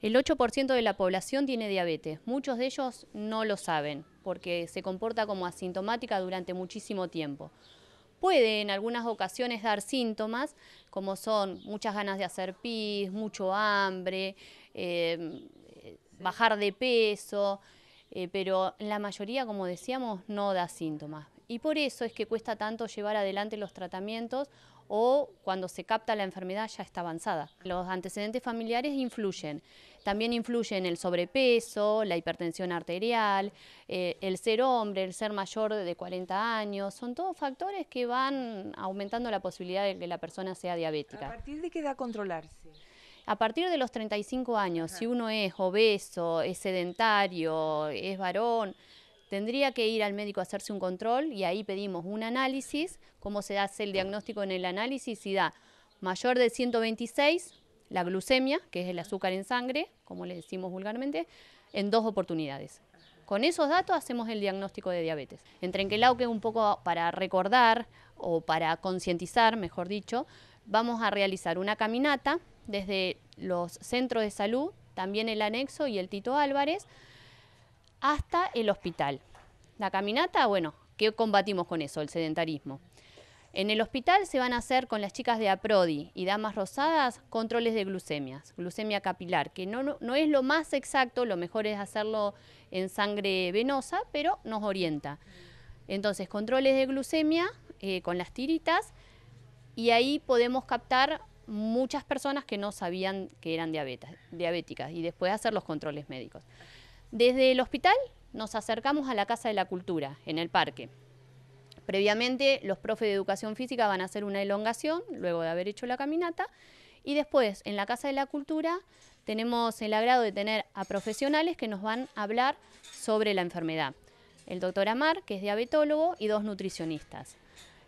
El 8% de la población tiene diabetes, muchos de ellos no lo saben porque se comporta como asintomática durante muchísimo tiempo. Puede en algunas ocasiones dar síntomas como son muchas ganas de hacer pis, mucho hambre, em, bajar de peso, eh, pero la mayoría, como decíamos, no da síntomas y por eso es que cuesta tanto llevar adelante los tratamientos o cuando se capta la enfermedad ya está avanzada. Los antecedentes familiares influyen. También influyen el sobrepeso, la hipertensión arterial, eh, el ser hombre, el ser mayor de 40 años. Son todos factores que van aumentando la posibilidad de que la persona sea diabética. ¿A partir de qué edad controlarse? A partir de los 35 años, si uno es obeso, es sedentario, es varón, tendría que ir al médico a hacerse un control y ahí pedimos un análisis, cómo se hace el diagnóstico en el análisis Si da mayor de 126, la glucemia, que es el azúcar en sangre, como le decimos vulgarmente, en dos oportunidades. Con esos datos hacemos el diagnóstico de diabetes. En Trenquelauque, un poco para recordar o para concientizar, mejor dicho, vamos a realizar una caminata desde los centros de salud, también el anexo y el Tito Álvarez, hasta el hospital. La caminata, bueno, ¿qué combatimos con eso? El sedentarismo. En el hospital se van a hacer con las chicas de APRODI y damas rosadas controles de glucemias, glucemia capilar, que no, no, es lo más exacto, lo mejor es hacerlo en sangre venosa, pero nos orienta. Entonces, controles de glucemia eh, con las tiritas y ahí podemos captar muchas personas que no sabían que eran diabetes, diabéticas y después hacer los controles médicos. Desde el hospital nos acercamos a la Casa de la Cultura, en el parque. Previamente, los profes de educación física van a hacer una elongación, luego de haber hecho la caminata, y después, en la Casa de la Cultura, tenemos el agrado de tener a profesionales que nos van a hablar sobre la enfermedad. El doctor Amar, que es diabetólogo, y dos nutricionistas.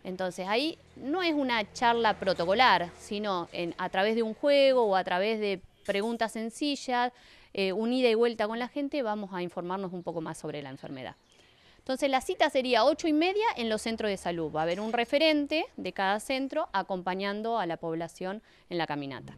Entonces ahí no es una charla protocolar, sino a través de un juego o a través de preguntas sencillas, eh, unida y vuelta con la gente, vamos a informarnos un poco más sobre la enfermedad. Entonces la cita sería ocho y media en los centros de salud. Va a haber un referente de cada centro acompañando a la población en la caminata.